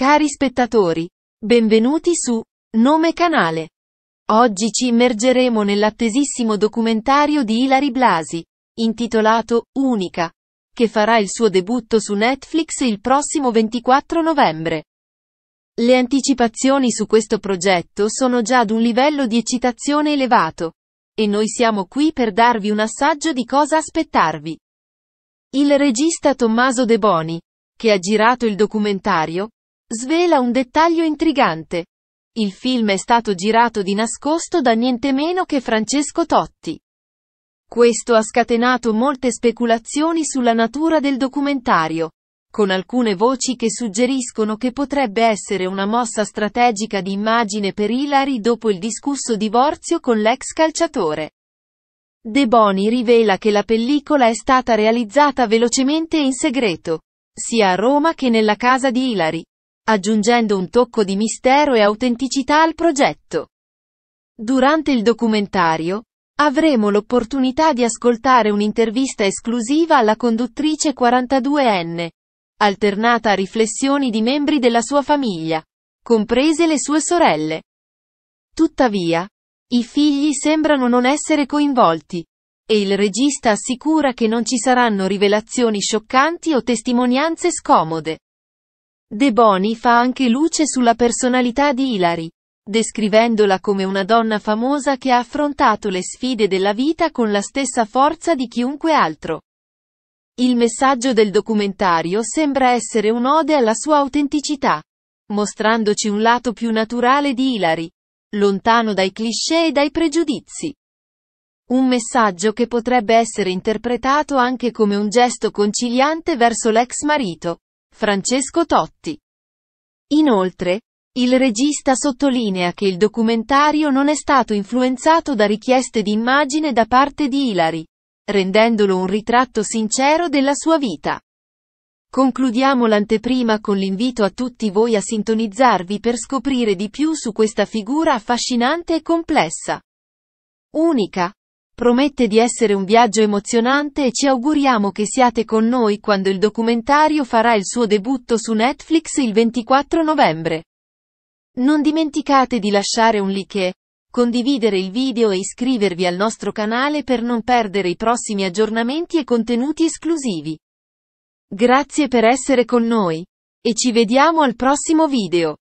Cari spettatori, benvenuti su Nome Canale. Oggi ci immergeremo nell'attesissimo documentario di Ilari Blasi, intitolato Unica, che farà il suo debutto su Netflix il prossimo 24 novembre. Le anticipazioni su questo progetto sono già ad un livello di eccitazione elevato. E noi siamo qui per darvi un assaggio di cosa aspettarvi. Il regista Tommaso De Boni, che ha girato il documentario, svela un dettaglio intrigante. Il film è stato girato di nascosto da niente meno che Francesco Totti. Questo ha scatenato molte speculazioni sulla natura del documentario, con alcune voci che suggeriscono che potrebbe essere una mossa strategica di immagine per Hilary dopo il discusso divorzio con l'ex calciatore. De Boni rivela che la pellicola è stata realizzata velocemente e in segreto, sia a Roma che nella casa di Hilary, aggiungendo un tocco di mistero e autenticità al progetto. Durante il documentario, avremo l'opportunità di ascoltare un'intervista esclusiva alla conduttrice 42enne, alternata a riflessioni di membri della sua famiglia, comprese le sue sorelle. Tuttavia, i figli sembrano non essere coinvolti, e il regista assicura che non ci saranno rivelazioni scioccanti o testimonianze scomode. De Boni fa anche luce sulla personalità di Hilary, descrivendola come una donna famosa che ha affrontato le sfide della vita con la stessa forza di chiunque altro. Il messaggio del documentario sembra essere un'ode alla sua autenticità, mostrandoci un lato più naturale di Hilary, lontano dai cliché e dai pregiudizi. Un messaggio che potrebbe essere interpretato anche come un gesto conciliante verso l'ex marito. Francesco Totti. Inoltre, il regista sottolinea che il documentario non è stato influenzato da richieste di immagine da parte di Ilari, rendendolo un ritratto sincero della sua vita. Concludiamo l'anteprima con l'invito a tutti voi a sintonizzarvi per scoprire di più su questa figura affascinante e complessa. Unica. Promette di essere un viaggio emozionante e ci auguriamo che siate con noi quando il documentario farà il suo debutto su Netflix il 24 novembre. Non dimenticate di lasciare un like condividere il video e iscrivervi al nostro canale per non perdere i prossimi aggiornamenti e contenuti esclusivi. Grazie per essere con noi. E ci vediamo al prossimo video.